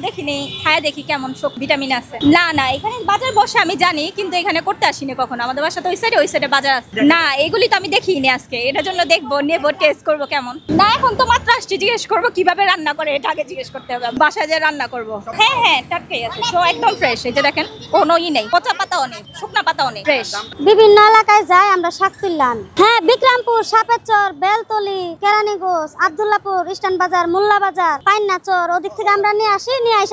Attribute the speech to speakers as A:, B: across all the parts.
A: no, নেই খায় দেখি কেমন সব ভিটামিন আছে না না এখানে বাজার বসে আমি জানি কিন্তু এখানে করতে আসিনি কখনো আমাদের বাসা তো ওই সাইডে ওই সাইডে বাজার আছে না এগুলি তো আমি দেখিনি আজকে এটার জন্য দেখবো নেবো টেস্ট করবো কেমন না এখন তো মাত্র আসছি জিজ্ঞেস করবো কিভাবে রান্না করে এটা আগে জিজ্ঞেস করতে হবে বাসায় যে রান্না করবো হ্যাঁ হ্যাঁ টাটকেই আছে সব একদম ফ্রেশ এই যে দেখেন কোনোই নেই পচা পাতাও নেই শুকনা পাতাও নেই ফ্রেশ বিভিন্ন এলাকায় যাই আমরা শাক তুললাম হ্যাঁ বিক্রামপুর সাপেচর বেলতলি কেরানীগঞ্জ আবদুল্লাপুর ইস্টান বাজার মোল্লা বাজার পাইনাচর ওদিক থেকে আমরা নিয়ে আসি নিয়ে আসে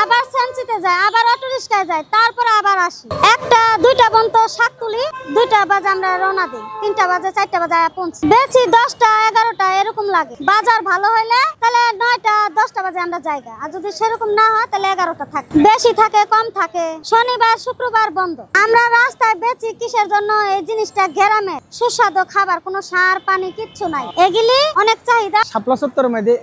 A: আবার সেন্সিতে যায় আবার অটো রিক্সায় যায় তারপরে আবার আসি একটা দুইটা বন্ত শাক তুলি দুইটা বাজে আমরা রওনা দিই তিনটা বাজে চারটা বাজে পৌঁছি বেশি দশটা এগারোটা এরকম লাগে বাজার ভালো হইলে তাহলে নয়টা দশটা বাজে আমরা জায়গা আর যদি সেরকম না হয় তাহলে এগারোটা থাকে বেশি থাকে কম থাকে শনিবার শুক্রবার বন্ধ আমরা রাস্তায় বেচি কিসের জন্য এই জিনিসটা গ্রামে সুস্বাদু খাবার কোনো সার পানি কিচ্ছু নাই এগুলি অনেক
B: চাহিদা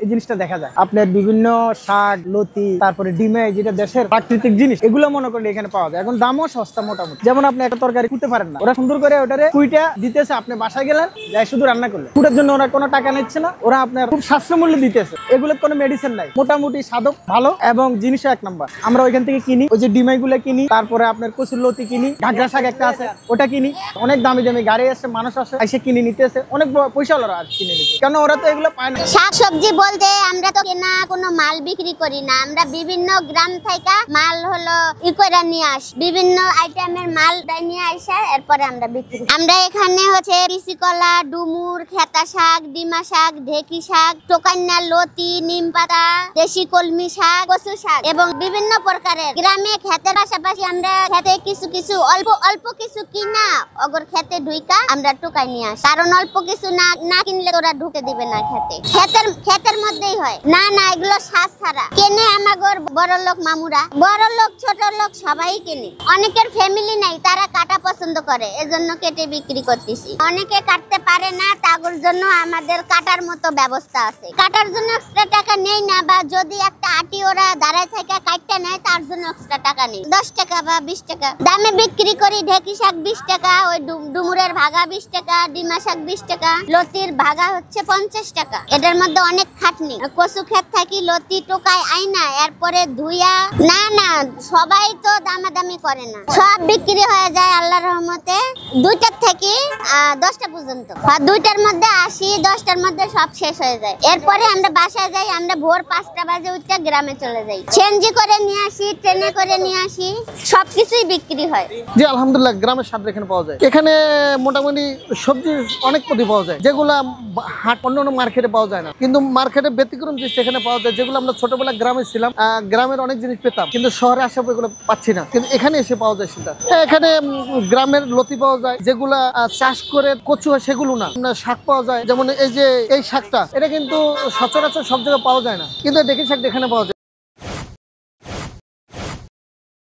B: এই জিনিসটা দেখা যায় আপনার বিভিন্ন শাক লতি তারপরে ডিমে যেটা দেশের প্রাকৃতিক জিনিস এগুলো মনে করেন এখানে পাওয়া যায় এখন দামও সস্তা মোটামুটি যেমন আপনি একটা তরকারি কুটে পারেন না ওরা সুন্দর করে ওটারে কুইটা দিতেছে আপনি বাসায় গেলেন যাই শুধু রান্না করলেন কুটার জন্য ওরা কোনো টাকা নিচ্ছে না ওরা আপনার খুব সাশ্রয় দিতেছে আছে এগুলোর কোনো মেডিসিন নাই মোটামুটি সাধক ভালো এবং জিনিসও এক নাম্বার আমরা ওইখান থেকে কিনি ওই যে ডিমাইগুলো কিনি তারপরে আপনার কচুর লতি কিনি ঘাগরা শাক একটা আছে
C: ওটা কিনি অনেক দামি দামি গাড়ি আসে মানুষ আসে এসে কিনে নিতে আসে অনেক পয়সা পয়সাওয়ালারা আর কিনে নিতে কেন ওরা তো এগুলো পায় না শাক সবজি বলতে আমরা তো কেনা কোনো মাল বিক্রি করি না আমরা বিভিন্ন গ্রাম থেকে মাল হলো ই করে নিয়ে আস বিভিন্ন আইটেমের মাল নিয়ে আসা এরপরে আমরা বিক্রি আমরা এখানে হচ্ছে কলা ডুমুর খেতা শাক ডিমা শাক ঢেকি শাক টোকান্না লো মতি নিম পাতা দেশি কলমি শাক কচু শাক এবং বিভিন্ন প্রকারের গ্রামে খেতের পাশাপাশি আমরা খেতে কিছু কিছু অল্প অল্প কিছু কিনা অগর খেতে ঢুইকা আমরা টুকাই নিয়ে আস কারণ অল্প কিছু না না কিনলে ওরা ঢুকে দিবে না খেতে খেতের খেতের মধ্যেই হয় না না এগুলো শ্বাস ছাড়া কেনে আমাগর বড় লোক মামুরা বড় লোক ছোট লোক সবাই কেনে অনেকের ফ্যামিলি নাই তারা কাটা পছন্দ করে এজন্য কেটে বিক্রি করতেছি অনেকে কাটতে পারে না তাগর জন্য আমাদের কাটার মতো ব্যবস্থা আছে কাটার জন্য এক্সট্রা টাকা নেই না বা যদি একটা আটি ওরা দাঁড়ায় থাকে নেয় তার জন্য এক্সট্রা টাকা নেই দশ টাকা বা বিশ টাকা দামে বিক্রি করি ঢেকি শাক বিশ টাকা ওই ডুমুরের ভাগা বিশ টাকা ডিমা শাক বিশ টাকা লতির ভাগা হচ্ছে পঞ্চাশ টাকা এটার মধ্যে অনেক খাটনি কচু খেত থাকি লতি টোকায় এরপরে ধুইয়া না না সবাই তো দামাদামি করে না সব বিক্রি হয়ে যায় আল্লাহ রহমতে দুইটার থেকে দশটা পর্যন্ত দুইটার মধ্যে আসি দশটার মধ্যে সব শেষ হয়ে যায় এরপরে আমরা বাসায় যাই আমরা ভোর পাঁচটা বাজে উঠতে গ্রামে চলে যাই চেঞ্জি করে নিয়ে আসি
B: গ্রামের পাওয়া যায় এখানে মোটামুটি সবজি অনেক পাওয়া যায় অন্য মার্কেটে পাওয়া যায় না কিন্তু পাওয়া যায় যেগুলো আমরা ছোটবেলা গ্রামে ছিলাম গ্রামের অনেক জিনিস পেতাম কিন্তু শহরে আসা এগুলো পাচ্ছি না কিন্তু এখানে এসে পাওয়া যায় সেটা এখানে গ্রামের লতি পাওয়া যায় যেগুলা চাষ করে কচু হয় সেগুলো না শাক পাওয়া যায় যেমন এই যে এই শাকটা এটা কিন্তু সচরাচর সব জায়গায় পাওয়া যায় না কিন্তু দেখে শাক এখানে পাওয়া যায়